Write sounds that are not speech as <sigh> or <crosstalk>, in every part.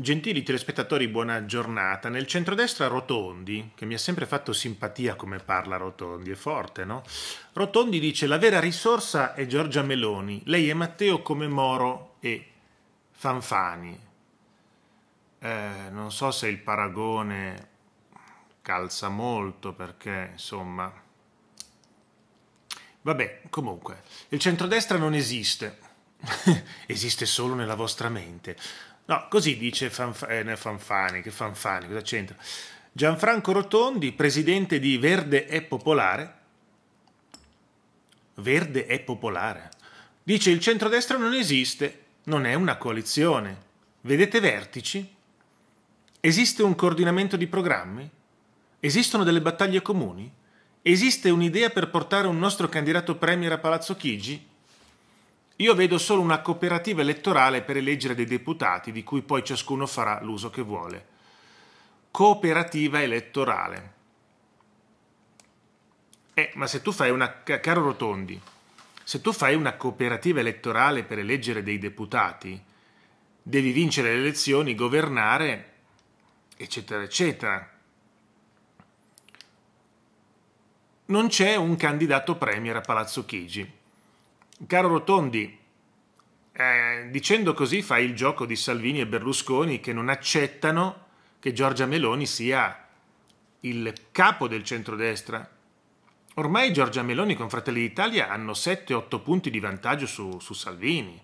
Gentili telespettatori, buona giornata. Nel centrodestra Rotondi, che mi ha sempre fatto simpatia come parla Rotondi, è forte, no? Rotondi dice la vera risorsa è Giorgia Meloni, lei è Matteo come Moro e Fanfani. Eh, non so se il paragone calza molto perché, insomma... Vabbè, comunque, il centrodestra non esiste, <laughs> esiste solo nella vostra mente. No, così dice Fanf- eh, Fanfani, che Fanfani, cosa c'entra? Gianfranco Rotondi, presidente di Verde è Popolare. Verde è Popolare. Dice il centrodestra non esiste, non è una coalizione. Vedete vertici? Esiste un coordinamento di programmi? Esistono delle battaglie comuni? Esiste un'idea per portare un nostro candidato premier a Palazzo Chigi? Io vedo solo una cooperativa elettorale per eleggere dei deputati, di cui poi ciascuno farà l'uso che vuole. Cooperativa elettorale. Eh, ma se tu fai una... Caro Rotondi, se tu fai una cooperativa elettorale per eleggere dei deputati, devi vincere le elezioni, governare, eccetera, eccetera. Non c'è un candidato premier a Palazzo Chigi Caro Rotondi, eh, dicendo così fai il gioco di Salvini e Berlusconi che non accettano che Giorgia Meloni sia il capo del centrodestra. Ormai Giorgia Meloni con Fratelli d'Italia hanno 7-8 punti di vantaggio su, su Salvini.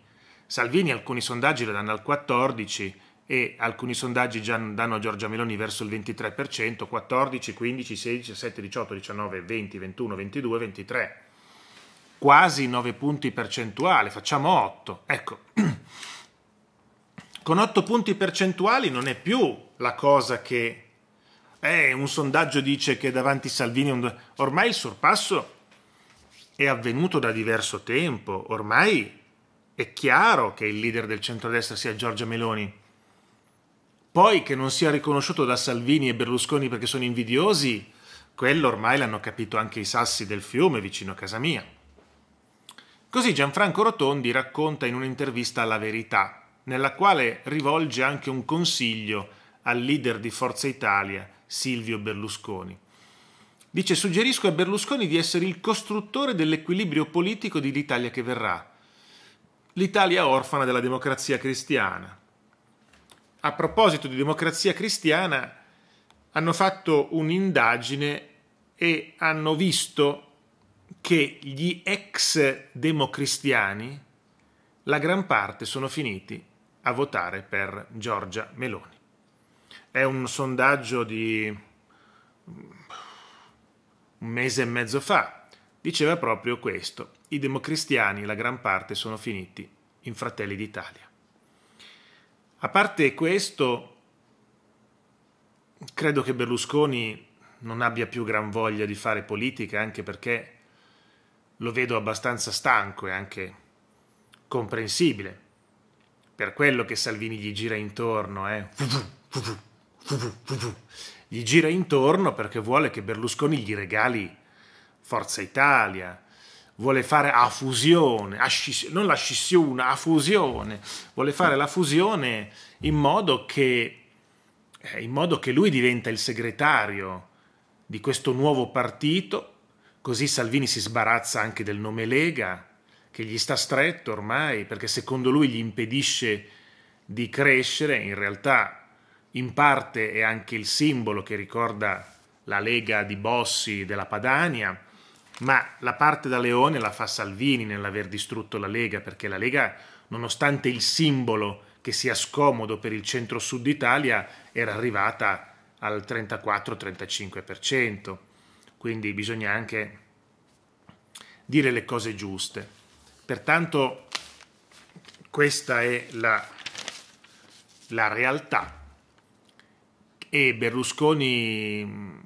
Salvini alcuni sondaggi lo danno al 14 e alcuni sondaggi già danno a Giorgia Meloni verso il 23%, 14, 15, 16, 17, 18, 19, 20, 21, 22, 23 quasi 9 punti percentuali, facciamo 8. Ecco, con 8 punti percentuali non è più la cosa che eh, un sondaggio dice che davanti Salvini un... ormai il sorpasso è avvenuto da diverso tempo, ormai è chiaro che il leader del centrodestra sia Giorgia Meloni. Poi che non sia riconosciuto da Salvini e Berlusconi perché sono invidiosi, quello ormai l'hanno capito anche i sassi del fiume vicino a casa mia. Così Gianfranco Rotondi racconta in un'intervista La Verità, nella quale rivolge anche un consiglio al leader di Forza Italia, Silvio Berlusconi. Dice suggerisco a Berlusconi di essere il costruttore dell'equilibrio politico dell'Italia che verrà, l'Italia orfana della democrazia cristiana. A proposito di democrazia cristiana, hanno fatto un'indagine e hanno visto che gli ex democristiani, la gran parte sono finiti a votare per Giorgia Meloni. È un sondaggio di mm, un mese e mezzo fa, diceva proprio questo, i democristiani, la gran parte, sono finiti in Fratelli d'Italia. A parte questo, credo che Berlusconi non abbia più gran voglia di fare politica, anche perché lo vedo abbastanza stanco e anche comprensibile per quello che Salvini gli gira intorno, eh. Gli gira intorno perché vuole che Berlusconi gli regali Forza Italia, vuole fare a fusione, a sciss- non la scissione, a fusione, vuole fare la fusione in modo, che, eh, in modo che lui diventa il segretario di questo nuovo partito Così Salvini si sbarazza anche del nome Lega, che gli sta stretto ormai, perché secondo lui gli impedisce di crescere, in realtà in parte è anche il simbolo che ricorda la Lega di Bossi della Padania, ma la parte da Leone la fa Salvini nell'aver distrutto la Lega, perché la Lega, nonostante il simbolo che sia scomodo per il centro-sud Italia, era arrivata al 34-35% quindi bisogna anche dire le cose giuste. Pertanto questa è la, la realtà e Berlusconi mm,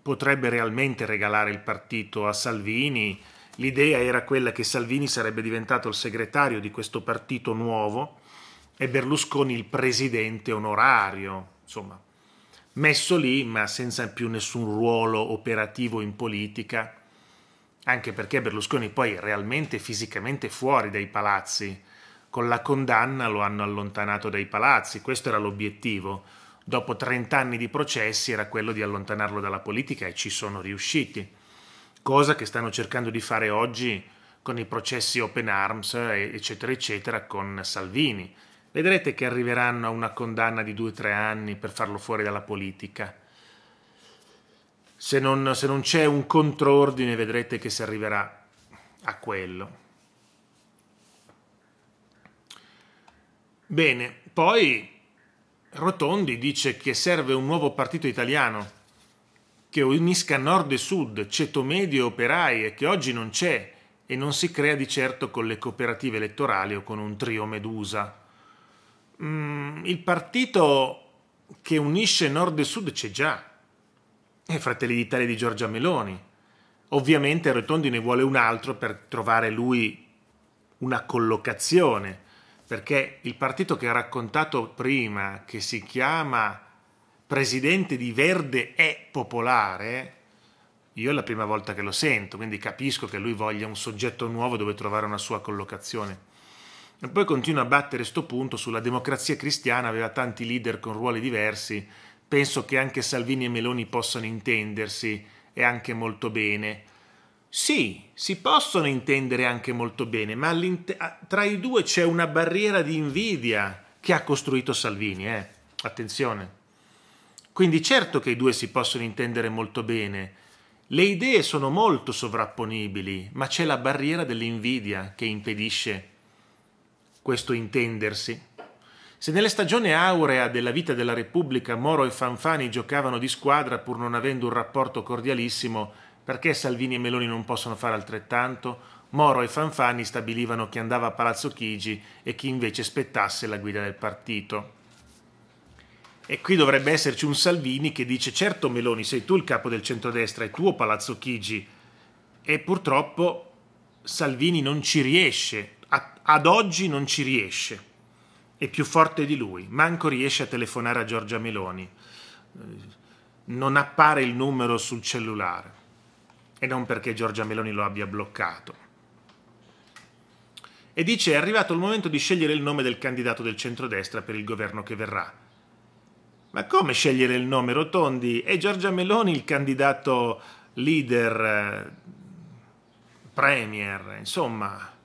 potrebbe realmente regalare il partito a Salvini. L'idea era quella che Salvini sarebbe diventato il segretario di questo partito nuovo e Berlusconi il presidente onorario, insomma messo lì ma senza più nessun ruolo operativo in politica, anche perché Berlusconi poi è realmente fisicamente fuori dai palazzi, con la condanna lo hanno allontanato dai palazzi, questo era l'obiettivo. Dopo 30 anni di processi era quello di allontanarlo dalla politica e ci sono riusciti, cosa che stanno cercando di fare oggi con i processi Open Arms, eccetera, eccetera, con Salvini Vedrete che arriveranno a una condanna di due o tre anni per farlo fuori dalla politica. Se non, se non c'è un controordine vedrete che si arriverà a quello. Bene, poi Rotondi dice che serve un nuovo partito italiano che unisca nord e sud, ceto medio e operaie, che oggi non c'è e non si crea di certo con le cooperative elettorali o con un trio Medusa mh, mm, il partito che unisce nord e sud c'è già. È Fratelli d'Italia di Giorgia Meloni. Ovviamente Rotondi ne vuole un altro per trovare lui una collocazione, perché il partito che ha raccontato prima, che si chiama Presidente di Verde e Popolare, io è la prima volta che lo sento, quindi capisco che lui voglia un soggetto nuovo dove trovare una sua collocazione. E poi continua a battere sto punto sulla democrazia cristiana, aveva tanti leader con ruoli diversi, penso che anche Salvini e Meloni possano intendersi e anche molto bene. Sì, si possono intendere anche molto bene, ma tra i due c'è una barriera di invidia che ha costruito Salvini, eh? attenzione. Quindi certo che i due si possono intendere molto bene, le idee sono molto sovrapponibili, ma c'è la barriera dell'invidia che impedisce questo intendersi. Se nelle stagioni aurea della vita della Repubblica Moro e Fanfani giocavano di squadra pur non avendo un rapporto cordialissimo, perché Salvini e Meloni non possono fare altrettanto? Moro e Fanfani stabilivano chi andava a Palazzo Chigi e chi invece spettasse la guida del partito. E qui dovrebbe esserci un Salvini che dice certo Meloni, sei tu il capo del centrodestra, è tuo Palazzo Chigi. E purtroppo Salvini non ci riesce ad oggi non ci riesce, è più forte di lui, manco riesce a telefonare a Giorgia Meloni, non appare il numero sul cellulare e non perché Giorgia Meloni lo abbia bloccato. E dice è arrivato il momento di scegliere il nome del candidato del centrodestra per il governo che verrà. Ma come scegliere il nome Rotondi? È Giorgia Meloni il candidato leader, eh, premier, insomma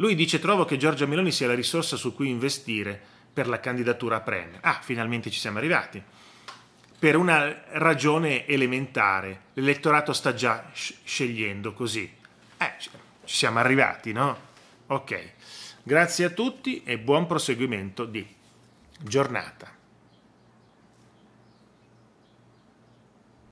lui dice trovo che Giorgia Meloni sia la risorsa su cui investire per la candidatura a Premier. Ah, finalmente ci siamo arrivati. Per una ragione elementare, l'elettorato sta già scegliendo così. Eh, ci siamo arrivati, no? Ok. Grazie a tutti e buon proseguimento di giornata.